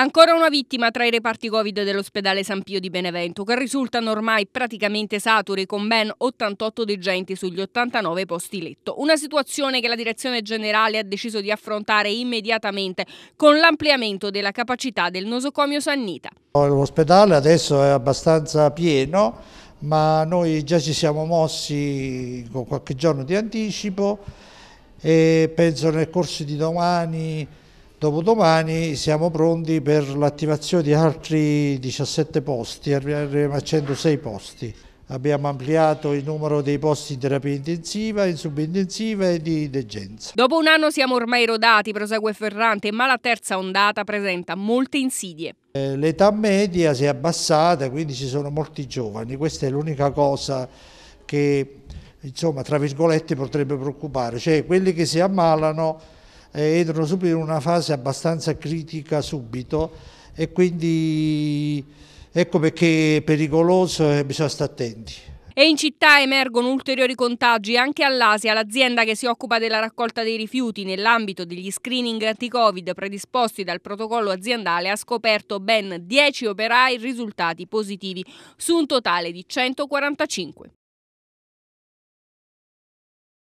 Ancora una vittima tra i reparti Covid dell'ospedale San Pio di Benevento, che risultano ormai praticamente saturi con ben 88 degenti sugli 89 posti letto. Una situazione che la direzione generale ha deciso di affrontare immediatamente con l'ampliamento della capacità del nosocomio Sannita. L'ospedale adesso è abbastanza pieno, ma noi già ci siamo mossi con qualche giorno di anticipo e penso nel corso di domani Dopodomani siamo pronti per l'attivazione di altri 17 posti, arriveremo a 106 posti. Abbiamo ampliato il numero dei posti in terapia intensiva, in subintensiva e di degenza. Dopo un anno siamo ormai rodati, prosegue Ferrante, ma la terza ondata presenta molte insidie. Eh, l'età media si è abbassata, quindi ci sono molti giovani. Questa è l'unica cosa che, insomma, tra virgolette potrebbe preoccupare. Cioè, quelli che si ammalano eh, entrano subito in una fase abbastanza critica subito e quindi ecco perché è pericoloso e bisogna stare attenti. E in città emergono ulteriori contagi anche all'Asia, l'azienda che si occupa della raccolta dei rifiuti nell'ambito degli screening anti-Covid predisposti dal protocollo aziendale ha scoperto ben 10 operai risultati positivi su un totale di 145.